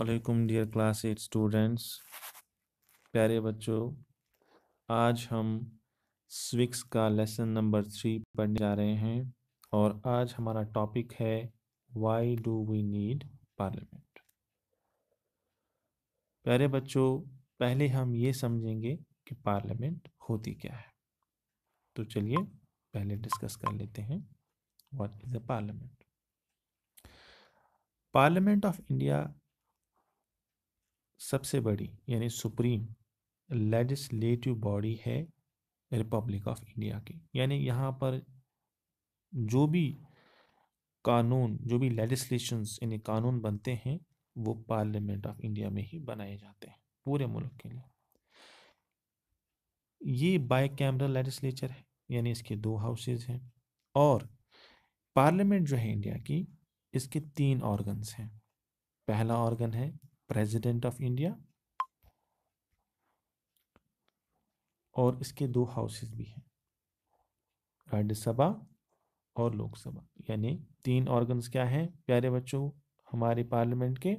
अस्सलाम dear class eight students प्यारे बच्चों आज हम स्विक्स का लेसन नंबर थ्री पढ़ने जा रहे हैं और आज हमारा टॉपिक है why do we need parliament प्यारे बच्चों पहले हम ये समझेंगे कि पार्लियामेंट होती क्या है तो चलिए पहले डिस्कस कर लेते हैं what is a parliament parliament of India सबसे बड़ी यानी सुप्रीम लेजिस्लेटिव बॉडी है रिपब्लिक ऑफ इंडिया की यानी यहाँ पर जो भी कानून जो भी लेजिस्लेशन यानी कानून बनते हैं वो पार्लियामेंट ऑफ इंडिया में ही बनाए जाते हैं पूरे मुल्क के लिए ये बाई कैमरा लेजिस्लेचर है यानी इसके दो हाउसेज हैं और पार्लियामेंट जो है इंडिया की इसके तीन ऑर्गन्स हैं पहला ऑर्गन है प्रेसिडेंट ऑफ इंडिया और इसके दो हाउसेस भी हैं राज्यसभा और लोकसभा यानी तीन ऑर्गन्स क्या हैं प्यारे बच्चों हमारे पार्लियामेंट के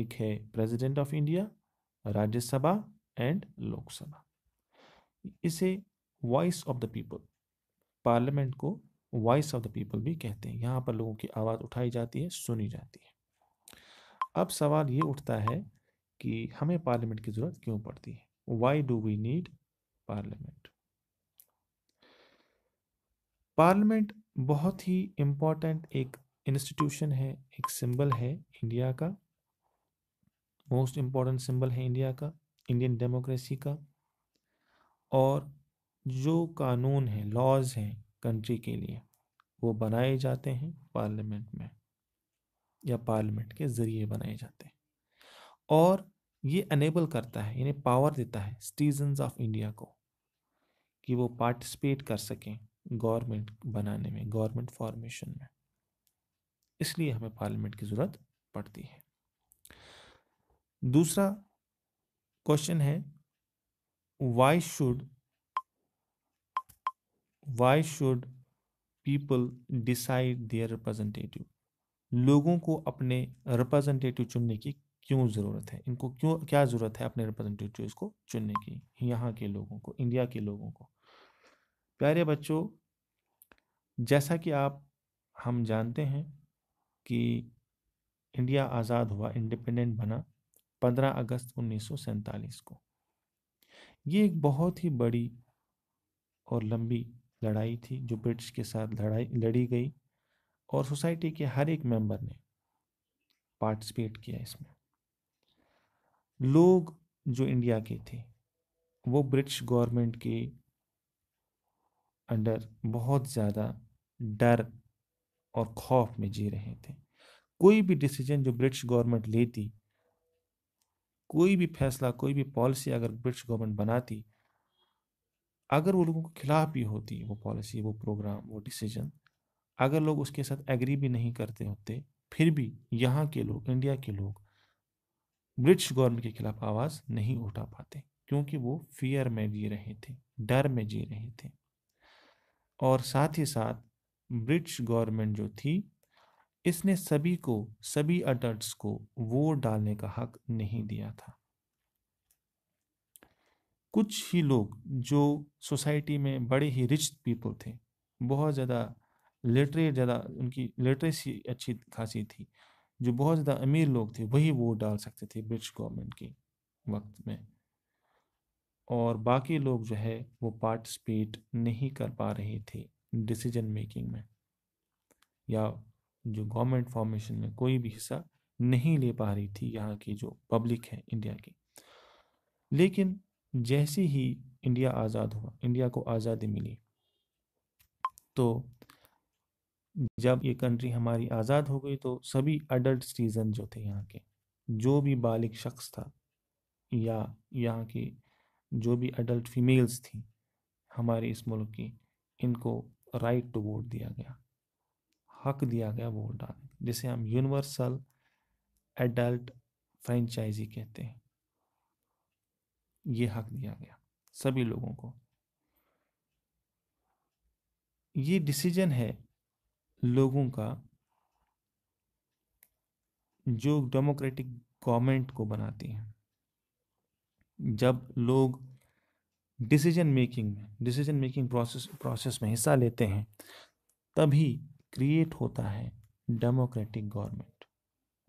एक है president of India Rajya Sabha and Lok Sabha इसे voice of the people parliament को वॉइस ऑफ द पीपल भी कहते हैं यहाँ पर लोगों की आवाज़ उठाई जाती है सुनी जाती है अब सवाल ये उठता है कि हमें पार्लियामेंट की ज़रूरत क्यों पड़ती है why do we need parliament parliament बहुत ही इम्पोर्टेंट एक इंस्टीट्यूशन है एक सिंबल है इंडिया का मोस्ट इम्पॉर्टेंट सिंबल है इंडिया का इंडियन डेमोक्रेसी का और जो कानून है लॉज हैं कंट्री के लिए वो बनाए जाते हैं पार्लियामेंट में या पार्लियामेंट के ज़रिए बनाए जाते हैं और ये अनेबल करता है यानी पावर देता है सिटीजन ऑफ इंडिया को कि वो पार्टिसिपेट कर सकें गवर्नमेंट बनाने में गवर्नमेंट फॉर्मेशन में इसलिए हमें पार्लियामेंट की ज़रूरत पड़ती है दूसरा क्वेश्चन है why should why should people decide their representative लोगों को अपने रिप्रेजेंटेटिव चुनने की क्यों ज़रूरत है इनको क्यों क्या ज़रूरत है अपने रिप्रेजेंटेटिव को चुनने की यहाँ के लोगों को इंडिया के लोगों को प्यारे बच्चों जैसा कि आप हम जानते हैं कि इंडिया आज़ाद हुआ इंडिपेंडेंट बना 15 अगस्त उन्नीस को ये एक बहुत ही बड़ी और लंबी लड़ाई थी जो ब्रिटिश के साथ लड़ाई लड़ी गई और सोसाइटी के हर एक मेंबर ने पार्टिसिपेट किया इसमें लोग जो इंडिया के थे वो ब्रिटिश गवर्नमेंट के अंडर बहुत ज़्यादा डर और खौफ में जी रहे थे कोई भी डिसीजन जो ब्रिटिश गवर्नमेंट लेती कोई भी फैसला कोई भी पॉलिसी अगर ब्रिटिश गवर्नमेंट बनाती अगर वो लोगों के खिलाफ भी होती वो पॉलिसी वो प्रोग्राम वो डिसीजन अगर लोग उसके साथ एग्री भी नहीं करते होते फिर भी यहाँ के लोग इंडिया के लोग ब्रिटिश गवर्नमेंट के खिलाफ आवाज़ नहीं उठा पाते क्योंकि वो फियर में जी रहे थे डर में जी रहे थे और साथ ही साथ ब्रिटिश गवर्नमेंट जो थी इसने सभी को सभी अडल्ट को वोट डालने का हक नहीं दिया था कुछ ही लोग जो सोसाइटी में बड़े ही रिच पीपल थे बहुत ज़्यादा लिटरेट ज़्यादा उनकी लिटरेसी अच्छी खासी थी जो बहुत ज़्यादा अमीर लोग थे वही वोट डाल सकते थे ब्रिटिश गवर्नमेंट के वक्त में और बाकी लोग जो है वो पार्टिसिपेट नहीं कर पा रहे थे डिसीजन मेकिंग में या जो गवर्नमेंट फॉर्मेशन में कोई भी हिस्सा नहीं ले पा रही थी यहाँ की जो पब्लिक है इंडिया की लेकिन जैसे ही इंडिया आज़ाद हुआ इंडिया को आज़ादी मिली तो जब ये कंट्री हमारी आज़ाद हो गई तो सभी अडल्ट सिटीज़न जो थे यहाँ के जो भी बालिक शख्स था या यहाँ की जो भी अडल्ट फीमेल्स थी हमारे इस मुल्क की इनको राइट टू वोट दिया गया हक दिया गया वोट डालने जिसे हम यूनिवर्सल एडल्ट फ्रेंचाइजी कहते हैं ये हक दिया गया सभी लोगों को ये डिसीजन है लोगों का जो डेमोक्रेटिक गवर्नमेंट को बनाती हैं जब लोग डिसीजन मेकिंग में डिसीजन मेकिंग प्रोसेस प्रोसेस में हिस्सा लेते हैं तभी क्रिएट होता है डेमोक्रेटिक गवर्नमेंट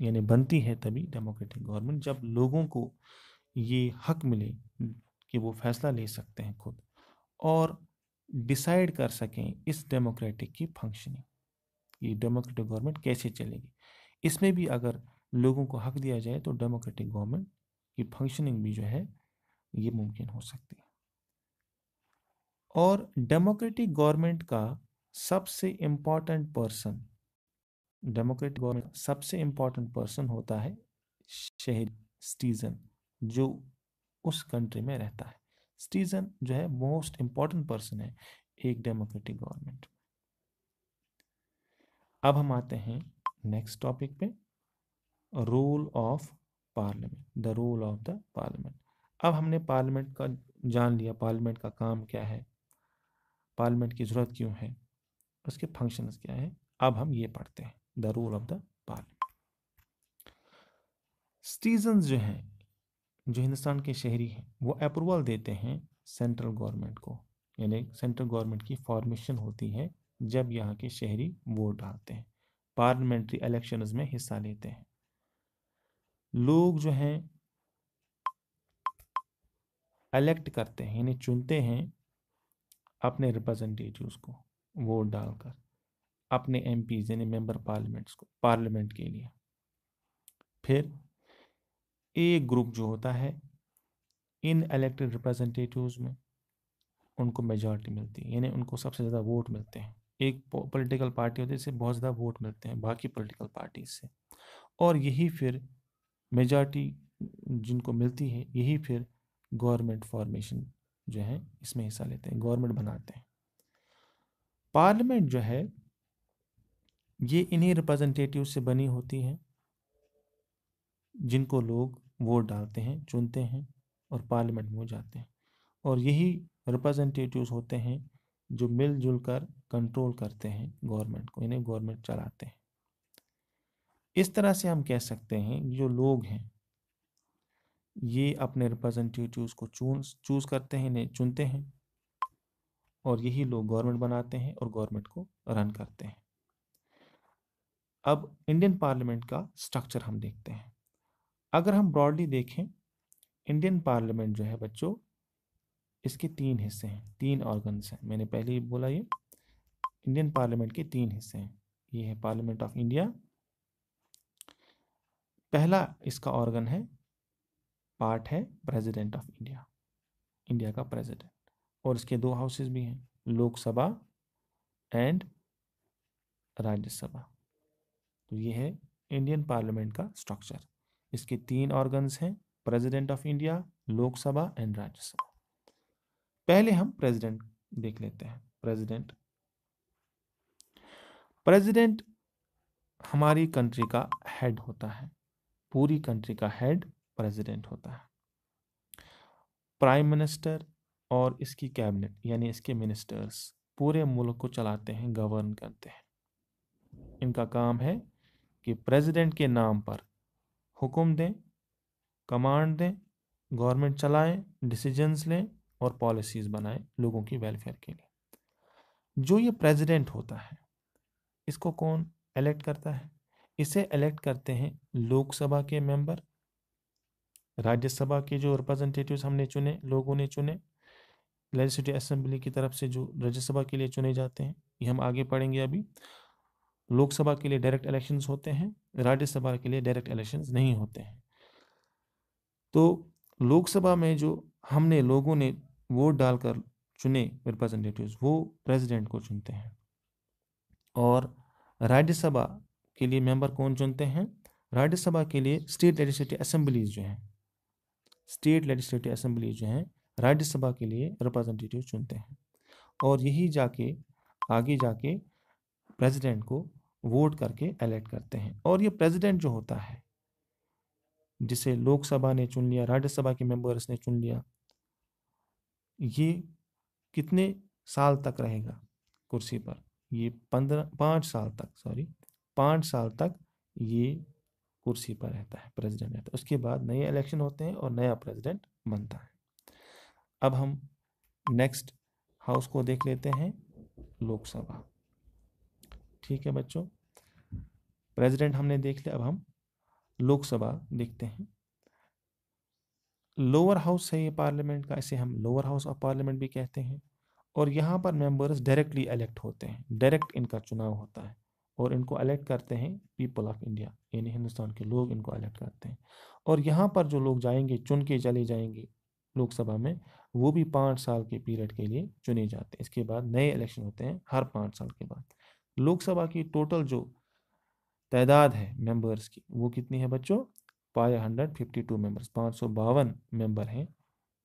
यानी बनती है तभी डेमोक्रेटिक गवर्नमेंट जब लोगों को ये हक मिले कि वो फैसला ले सकते हैं खुद और डिसाइड कर सकें इस डेमोक्रेटिक की फंक्शनिंग कि डेमोक्रेटिक गवर्नमेंट कैसे चलेगी इसमें भी अगर लोगों को हक दिया जाए तो डेमोक्रेटिक गवर्नमेंट की फंक्शनिंग भी जो है ये मुमकिन हो सकती है और डेमोक्रेटिक गवर्नमेंट का सबसे इम्पॉर्टेंट पर्सन डेमोक्रेटिक गवर्नमेंट सबसे इम्पॉर्टेंट पर्सन होता है शहरी स्टीजन जो उस कंट्री में रहता है स्टीजन जो है मोस्ट इम्पॉर्टेंट पर्सन है एक डेमोक्रेटिक गवर्नमेंट अब हम आते हैं नेक्स्ट टॉपिक पे role of parliament the role of the parliament अब हमने पार्लियामेंट का जान लिया पार्लियामेंट का काम क्या है पार्लियामेंट की ज़रूरत क्यों है उसके फंक्शंस क्या है अब हम ये पढ़ते हैं the role of the parliament citizen जो हैं जो हिंदुस्तान के शहरी हैं वो अप्रूवल देते हैं सेंट्रल गवर्नमेंट को यानी सेंट्रल गवर्नमेंट की फॉर्मेशन होती है जब यहाँ के शहरी वोट डालते हैं पार्लियामेंट्री इलेक्शन में हिस्सा लेते हैं लोग जो हैं इलेक्ट करते हैं यानी चुनते हैं अपने रिप्रेजेंटेटिव्स को वोट डालकर अपने एम पी यानी मेंबर पार्लियामेंट्स को पार्लियामेंट के लिए फिर एक ग्रुप जो होता है इन इलेक्टेड रिप्रेजेंटेटिव्स में उनको मेजॉरिटी मिलती है यानी उनको सबसे ज़्यादा वोट मिलते हैं एक पॉलिटिकल पार्टी होती है जिसे बहुत ज़्यादा वोट मिलते हैं बाकी पॉलिटिकल पार्टी से और यही फिर मेजॉरिटी जिनको मिलती है यही फिर गवर्नमेंट फॉर्मेशन जो है इसमें हिस्सा लेते हैं गवर्नमेंट बनाते हैं पार्लियामेंट जो है ये इन्हीं रिप्रेजेंटेटिव से बनी होती है जिनको लोग वोट डालते हैं चुनते हैं और पार्लियामेंट में जाते हैं और यही रिप्रेजेंटेटिव्स होते हैं जो मिलजुल कर कंट्रोल करते हैं गवर्नमेंट को इन्हें गवर्नमेंट चलाते हैं इस तरह से हम कह सकते हैं जो लोग हैं ये अपने रिप्रेजेंटेटिव्स को चून चूज़ करते हैं इन्हें चुनते हैं और यही लोग गवर्नमेंट बनाते हैं और गवर्नमेंट को रन करते हैं अब इंडियन पार्लियामेंट का स्ट्रक्चर हम देखते हैं अगर हम ब्रॉडली देखें इंडियन पार्लियामेंट जो है बच्चों इसके तीन हिस्से हैं तीन ऑर्गन्स हैं मैंने पहले ही बोला ये इंडियन पार्लियामेंट के तीन हिस्से हैं ये है पार्लियामेंट ऑफ इंडिया पहला इसका ऑर्गन है पार्ट है प्रेसिडेंट ऑफ इंडिया इंडिया का प्रेसिडेंट और इसके दो हाउसेस भी हैं लोकसभा एंड राज्यसभा तो ये है इंडियन पार्लियामेंट का स्ट्रक्चर इसके तीन ऑर्गन्स हैं president of India Lok Sabha and Rajya Sabha पहले हम प्रेसिडेंट देख लेते हैं प्रेसिडेंट प्रेसिडेंट हमारी कंट्री का हेड होता है पूरी कंट्री का हेड प्रेसिडेंट होता है प्राइम मिनिस्टर और इसकी कैबिनेट यानी इसके मिनिस्टर्स पूरे मुल्क को चलाते हैं गवर्न करते हैं इनका काम है कि प्रेसिडेंट के नाम पर हुक्म दें कमांड दें गवर्नमेंट चलाएं डिसीजंस लें और पॉलिसीज़ बनाए लोगों की वेलफेयर के लिए जो ये प्रेसिडेंट होता है इसको कौन इलेक्ट करता है इसे इलेक्ट करते हैं लोकसभा के मेंबर राज्यसभा के जो रिप्रेजेंटेटिव्स हमने चुने लोगों ने चुने लेजिस्लेटिव असेंबली की तरफ से जो राज्यसभा के लिए चुने जाते हैं ये हम आगे पढ़ेंगे अभी लोकसभा के लिए डायरेक्ट इलेक्शंस होते हैं राज्यसभा के लिए डायरेक्ट इलेक्शंस नहीं होते हैं तो लोकसभा में जो हमने लोगों ने वोट डालकर चुने रिप्रेजेंटेटिव्स वो प्रेसिडेंट को चुनते हैं और राज्यसभा के लिए मेंबर कौन चुनते हैं राज्यसभा के लिए स्टेट लेजिस्लेटिव असेंबलीज जो हैं स्टेट लेजिस्लेटिव असेंबलीज जो हैं राज्यसभा के लिए रिप्रेजेंटेटिव चुनते हैं और यही जाके आगे जाके प्रेसिडेंट को वोट करके एलेक्ट करते हैं और ये प्रेसिडेंट जो होता है जिसे लोकसभा ने चुन लिया राज्यसभा के मेंबर्स ने चुन लिया ये कितने साल तक रहेगा कुर्सी पर ये पंद्रह पाँच साल तक सॉरी पाँच साल तक ये कुर्सी पर रहता है प्रेसिडेंट रहता है उसके बाद नए इलेक्शन होते हैं और नया प्रेसिडेंट बनता है अब हम नेक्स्ट हाउस को देख लेते हैं लोकसभा ठीक है बच्चों प्रेसिडेंट हमने देख लिया अब हम लोकसभा देखते हैं लोअर हाउस है ये पार्लियामेंट का इसे हम लोअर हाउस ऑफ पार्लियामेंट भी कहते हैं और यहाँ पर मेंबर्स डायरेक्टली इलेक्ट होते हैं डायरेक्ट इनका चुनाव होता है और इनको इलेक्ट करते हैं पीपल ऑफ इंडिया यानी हिंदुस्तान के लोग इनको इलेक्ट करते हैं और यहाँ पर जो लोग जाएंगे चुन के चले जाएंगे लोकसभा में वो भी पाँच साल के पीरियड के लिए चुने जाते हैं इसके बाद नए इलेक्शन होते हैं हर पाँच साल के बाद लोकसभा की टोटल जो तादाद है मेंबर्स की वो कितनी है बच्चों पाए हंड्रेड फिफ्टी टू मेम्बर्स पाँच सौ बावन मेम्बर हैं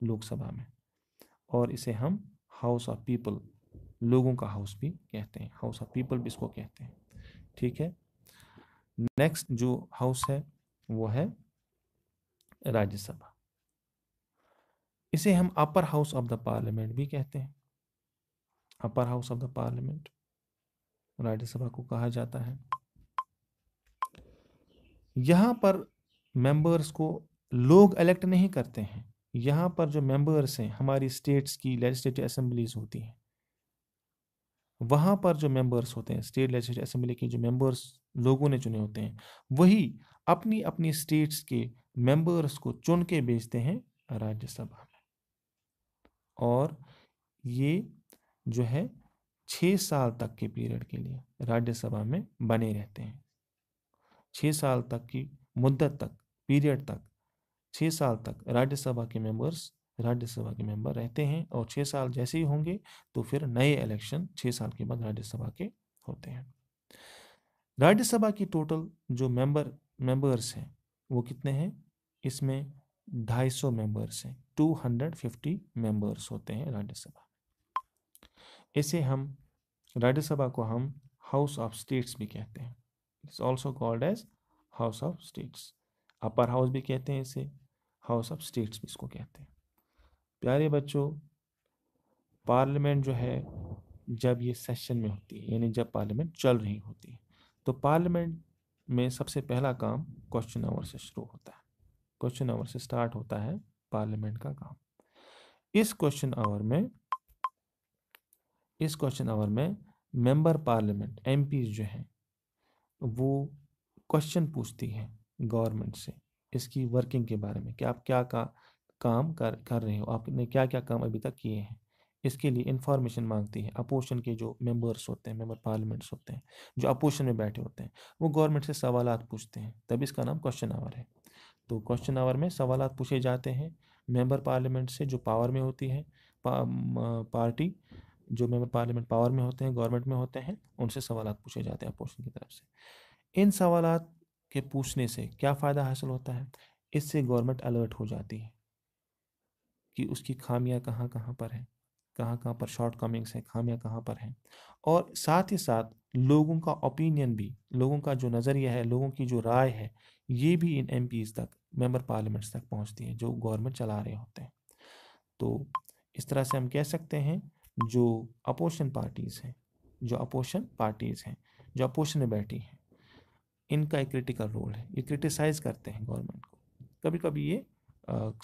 लोकसभा में और इसे हम हाउस ऑफ पीपल लोगों का हाउस भी कहते हैं हाउस ऑफ पीपल भी इसको कहते हैं ठीक है नेक्स्ट जो हाउस है वो है राज्यसभा इसे हम upper house of the parliament भी कहते हैं upper house of the parliament Rajya Sabha को कहा जाता है यहाँ पर मेंबर्स को लोग इलेक्ट नहीं करते हैं यहाँ पर जो मेंबर्स हैं हमारी स्टेट्स की लेजिस्लेटिव असम्बलीज होती हैं वहाँ पर जो मेंबर्स होते हैं स्टेट लेजिस्लेटिव असम्बली के जो मेंबर्स लोगों ने चुने होते हैं वही अपनी अपनी स्टेट्स के मेंबर्स को चुन के भेजते हैं राज्यसभा में और ये जो है छः साल तक के पीरियड के लिए राज्यसभा में बने रहते हैं छः साल तक की मुद्दत तक पीरियड तक छः साल तक राज्यसभा के मेंबर्स राज्यसभा के मेंबर रहते हैं और छः साल जैसे ही होंगे तो फिर नए इलेक्शन छः साल के बाद राज्यसभा के होते हैं राज्यसभा की टोटल जो मेंबर मेंबर्स हैं वो कितने हैं इसमें ढाई सौ मेंबर्स हैं टू हंड्रेड फिफ्टी मेंबर्स होते हैं राज्यसभा इसे हम राज्यसभा को हम हाउस ऑफ स्टेट्स भी कहते हैं it's also called as house of states upper house भी कहते हैं इसे हाउस ऑफ स्टेट्स भी इसको कहते हैं प्यारे बच्चों पार्लियामेंट जो है जब ये सेशन में होती है यानी जब पार्लियामेंट चल रही होती है तो पार्लियामेंट में सबसे पहला काम क्वेश्चन आवर से शुरू होता है क्वेश्चन आवर से स्टार्ट होता है पार्लियामेंट का काम इस क्वेश्चन आवर में इस क्वेश्चन आवर में मेंबर पार्लियामेंट एमपीज जो हैं वो क्वेश्चन पूछती है गवर्नमेंट से इसकी वर्किंग के बारे में कि आप क्या का काम कर कर रहे हो आपने क्या क्या काम अभी तक किए हैं इसके लिए इन्फॉर्मेशन मांगती है अपोजिशन के जो मेंबर्स होते हैं मेंबर पार्लियामेंट्स होते हैं जो अपोजिशन में बैठे होते हैं वो गवर्नमेंट से सवाल पूछते हैं तब इसका नाम क्वेश्चन आवर है तो क्वेश्चन आवर में सवाल पूछे जाते हैं मेंबर पार्लियामेंट से जो पावर में होती है पा, पार्टी जो मेंबर पार्लियामेंट पावर में होते हैं गवर्नमेंट में होते हैं उनसे सवाल पूछे जाते हैं अपोजिशन की तरफ से इन सवाल के पूछने से क्या फ़ायदा हासिल होता है इससे गवर्नमेंट अलर्ट हो जाती है कि उसकी खामियां कहाँ कहाँ पर हैं कहाँ कहाँ पर शॉर्ट कमिंग्स हैं खामियाँ कहाँ पर हैं और साथ ही साथ लोगों का ओपिनियन भी लोगों का जो नज़रिया है लोगों की जो राय है ये भी इन एम तक मेंबर पार्लियामेंट्स तक पहुँचती है जो गवर्नमेंट चला रहे होते हैं तो इस तरह से हम कह सकते हैं जो अपोशन पार्टीज़ हैं जो अपोशन पार्टीज़ हैं जो अपोशन में बैठी हैं इनका एक क्रिटिकल रोल है ये क्रिटिसाइज़ करते हैं गवर्नमेंट को कभी कभी ये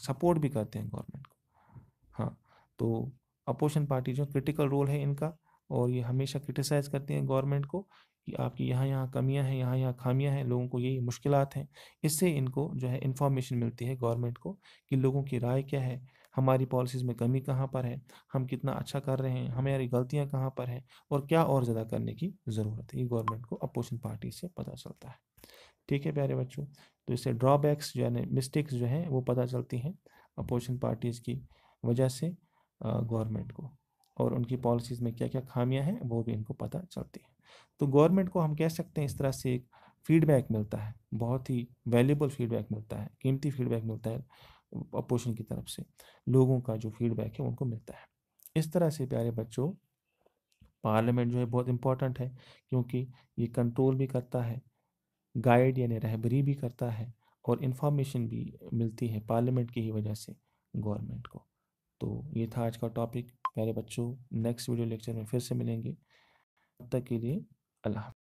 सपोर्ट भी करते हैं गवर्नमेंट को हाँ तो अपोशन पार्टी जो क्रिटिकल रोल है इनका और ये हमेशा क्रिटिसाइज़ करते हैं गवर्नमेंट को कि आपकी यहाँ यहाँ कमियाँ हैं यहाँ यहाँ खामियाँ हैं लोगों को ये मुश्किल हैं इससे इनको जो है इन्फॉर्मेशन मिलती है गवर्नमेंट को कि लोगों की राय क्या है हमारी पॉलिसीज़ में कमी कहाँ पर है हम कितना अच्छा कर रहे हैं हमारी गलतियाँ कहाँ पर हैं और क्या और ज़्यादा करने की ज़रूरत है ये गवर्नमेंट को अपोजिशन पार्टी से पता चलता है ठीक है प्यारे बच्चों तो इससे ड्रॉबैक्स यानी मिस्टेक्स जो हैं वो पता चलती हैं अपोजिशन पार्टीज़ की वजह से गवर्नमेंट को और उनकी पॉलिसीज़ में क्या क्या खामियां हैं वो भी इनको पता चलती हैं तो गवर्नमेंट को हम कह सकते हैं इस तरह से एक फीडबैक मिलता है बहुत ही वैल्यूबल फीडबैक मिलता है कीमती फीडबैक मिलता है अपोजिशन की तरफ से लोगों का जो फीडबैक है उनको मिलता है इस तरह से प्यारे बच्चों पार्लियामेंट जो है बहुत इम्पोर्टेंट है क्योंकि ये कंट्रोल भी करता है गाइड यानी रहबरी भी करता है और इन्फॉर्मेशन भी मिलती है पार्लियामेंट की ही वजह से गवर्नमेंट को तो ये था आज का टॉपिक प्यारे बच्चों नेक्स्ट वीडियो लेक्चर में फिर से मिलेंगे तब तक के लिए अल्लाह